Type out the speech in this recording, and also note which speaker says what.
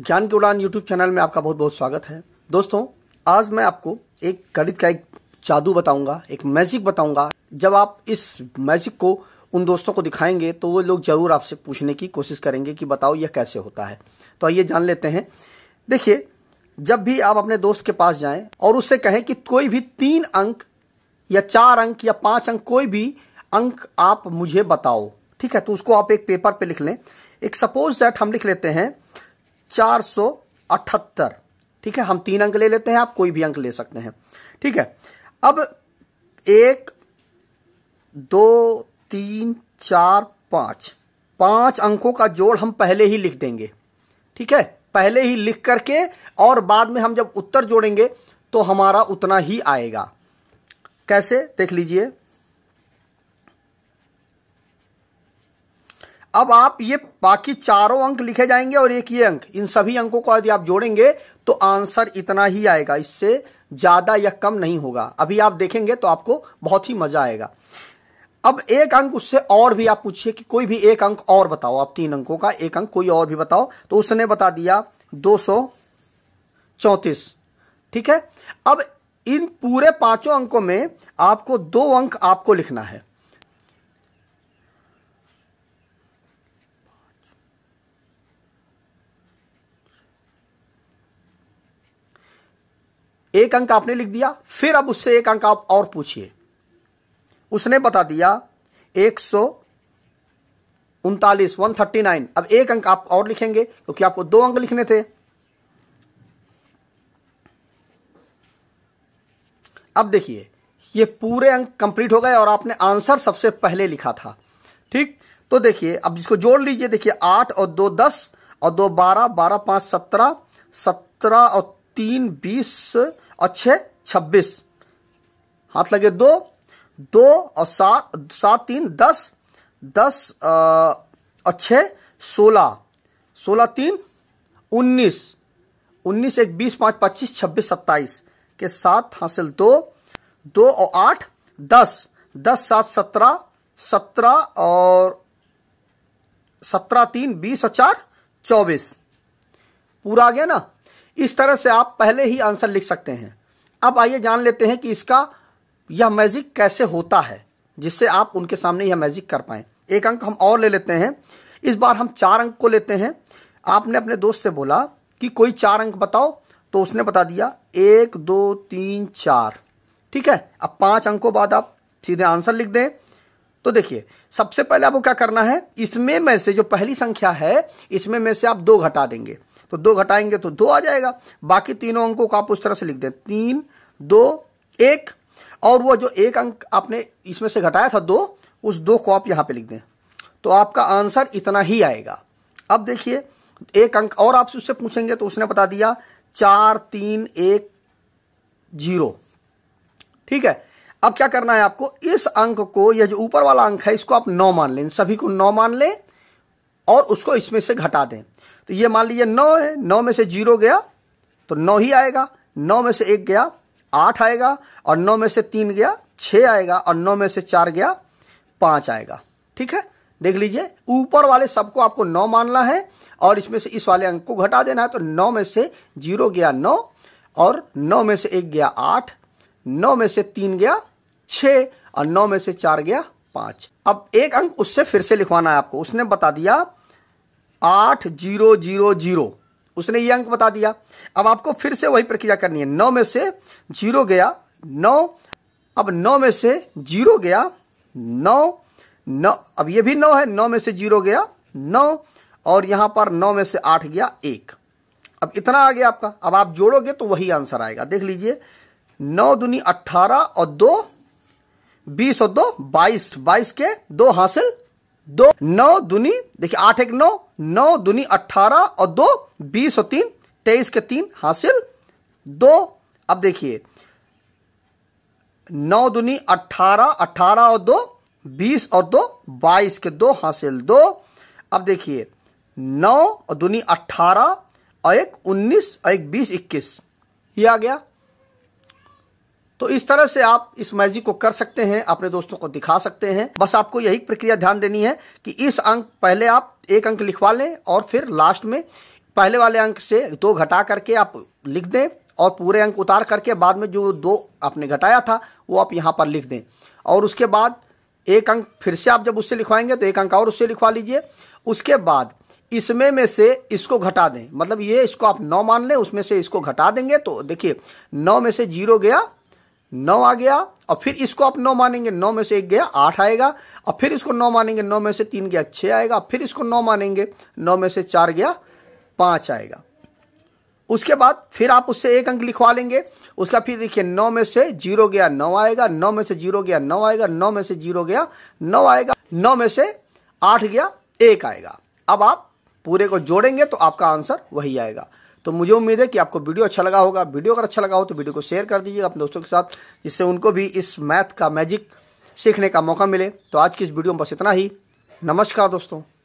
Speaker 1: ज्ञान की उड़ान यूट्यूब चैनल में आपका बहुत बहुत स्वागत है दोस्तों आज मैं आपको एक गणित का एक जादू बताऊंगा एक मैजिक बताऊंगा जब आप इस मैजिक को उन दोस्तों को दिखाएंगे तो वो लोग ज़रूर आपसे पूछने की कोशिश करेंगे कि बताओ यह कैसे होता है तो आइए जान लेते हैं देखिए जब भी आप अपने दोस्त के पास जाएं और उससे कहें कि कोई भी तीन अंक या चार अंक या पांच अंक कोई भी अंक आप मुझे बताओ ठीक है तो उसको आप एक पेपर पे लिख लें एक सपोज दैट हम लिख लेते हैं चार सौ अठहत्तर ठीक है हम तीन अंक ले लेते हैं आप कोई भी अंक ले सकते हैं ठीक है अब एक दो तीन चार पांच पांच अंकों का जोड़ हम पहले ही लिख देंगे ठीक है पहले ही लिख करके और बाद में हम जब उत्तर जोड़ेंगे तो हमारा उतना ही आएगा कैसे देख लीजिए अब आप ये बाकी चारों अंक लिखे जाएंगे और एक ये अंक इन सभी अंकों को यदि आप जोड़ेंगे तो आंसर इतना ही आएगा इससे ज़्यादा या कम नहीं होगा अभी आप देखेंगे तो आपको बहुत ही मज़ा आएगा अब एक अंक उससे और भी आप पूछिए कि कोई भी एक अंक और बताओ आप तीन अंकों का एक अंक कोई और भी बताओ तो उसने बता दिया दो ठीक है अब इन पूरे पांचों अंकों में आपको दो अंक आपको लिखना है एक अंक आपने लिख दिया फिर अब उससे एक अंक आप और पूछिए उसने बता दिया एक सौ उनतालीस वन थर्टी नाइन अब एक अंक आप और लिखेंगे क्योंकि आपको दो अंक लिखने थे अब देखिए ये पूरे अंक कंप्लीट हो गए और आपने आंसर सबसे पहले लिखा था ठीक तो देखिए अब इसको जोड़ लीजिए देखिए आठ और दो दस और दो बारह बारह पांच सत्रह सत्रह और तीन बीस और छब्बीस हाथ लगे दो दो और सात सात तीन दस दस और छः सोलह सोलह तीन उन्नीस उन्नीस एक बीस पाँच पच्चीस छब्बीस सत्ताईस के साथ हासिल दो दो और आठ दस दस सात सत्रह सत्रह और सत्रह तीन बीस और चार चौबीस पूरा आ गया ना इस तरह से आप पहले ही आंसर लिख सकते हैं अब आइए जान लेते हैं कि इसका यह मैजिक कैसे होता है जिससे आप उनके सामने यह मैजिक कर पाए एक अंक हम और ले लेते हैं इस बार हम चार अंक को लेते हैं आपने अपने दोस्त से बोला कि कोई चार अंक बताओ तो उसने बता दिया एक दो तीन चार ठीक है अब पांच अंकों बाद आप सीधे आंसर लिख दें तो देखिए सबसे पहले आपको क्या करना है इसमें में से जो पहली संख्या है इसमें में से आप दो घटा देंगे तो दो घटाएंगे तो दो आ जाएगा बाकी तीनों अंकों को आप उस तरह से लिख दें तीन दो एक और वो जो एक अंक आपने इसमें से घटाया था दो उस दो को आप यहां पे लिख दें तो आपका आंसर इतना ही आएगा अब देखिए एक अंक और आपसे उससे पूछेंगे तो उसने बता दिया चार तीन एक जीरो ठीक है अब क्या करना है आपको इस अंक को यह जो ऊपर वाला अंक है इसको आप नौ मान लें सभी को नौ मान लें और उसको इसमें से घटा दें तो ये मान लीजिए नौ है नौ में से जीरो गया तो नौ ही आएगा नौ में से एक गया आठ आएगा और नौ में से तीन गया छ आएगा और नौ में से चार गया पांच आएगा ठीक है देख लीजिए ऊपर वाले सबको आपको नौ मानना है और इसमें से इस वाले अंक को घटा देना है तो नौ में से जीरो गया नौ और नौ में से एक गया आठ नौ में से तीन गया छ और नौ में से चार गया पांच अब एक अंक उससे फिर से लिखवाना है आपको उसने बता दिया आठ जीरो जीरो जीरो उसने ये अंक बता दिया अब आपको फिर से वही प्रक्रिया करनी है नौ में से जीरो गया नौ अब नौ में से जीरो गया नौ नौ अब ये भी नौ है नौ में से जीरो गया नौ और यहां पर नौ में से आठ गया एक अब इतना आ गया आपका अब आप जोड़ोगे तो वही आंसर आएगा देख लीजिए नौ दुनी अट्ठारह और दो बीस और दो बाईस बाईस के दो हासिल दो नौ दुनी देखिए आठ एक नौ नौ दुनी अट्ठारह और दो बीस और तीन तेईस के तीन हासिल दो अब देखिए नौ दुनी अट्ठारह अट्ठारह और दो बीस और दो बाईस के दो हासिल दो अब देखिए नौ और दुनी अट्ठारह और एक उन्नीस और एक बीस इक्कीस ये आ गया तो इस तरह से आप इस मैजिक को कर सकते हैं अपने दोस्तों को दिखा सकते हैं बस आपको यही प्रक्रिया ध्यान देनी है कि इस अंक पहले आप एक अंक लिखवा लें और फिर लास्ट में पहले वाले अंक से दो घटा करके आप लिख दें और पूरे अंक उतार करके बाद में जो दो आपने घटाया था वो आप यहाँ पर लिख दें और उसके बाद एक अंक फिर से आप जब उससे लिखवाएंगे तो एक अंक और उससे लिखवा लीजिए उसके बाद इसमें में से इसको घटा दें मतलब ये इसको आप नौ मान लें उसमें से इसको घटा देंगे तो देखिए नौ में से जीरो गया नौ आ गया और फिर इसको आप नौ मानेंगे नौ में से एक गया आठ आएगा और फिर इसको नौ मानेंगे नौ में से तीन गया छः आएगा फिर इसको नौ मानेंगे नौ में से चार गया पाँच आएगा उसके बाद फिर आप उससे एक अंक लिखवा लेंगे उसका फिर देखिए नौ में से जीरो गया नौ आएगा नौ में से जीरो गया नौ आएगा नौ में से जीरो गया नौ आएगा नौ में से आठ गया एक आएगा अब आप पूरे को जोड़ेंगे तो आपका आंसर वही आएगा तो मुझे उम्मीद है कि आपको वीडियो अच्छा लगा होगा वीडियो अगर अच्छा लगा हो तो वीडियो को शेयर कर दीजिएगा अपने दोस्तों के साथ जिससे उनको भी इस मैथ का मैजिक सीखने का मौका मिले तो आज की इस वीडियो में बस इतना ही नमस्कार दोस्तों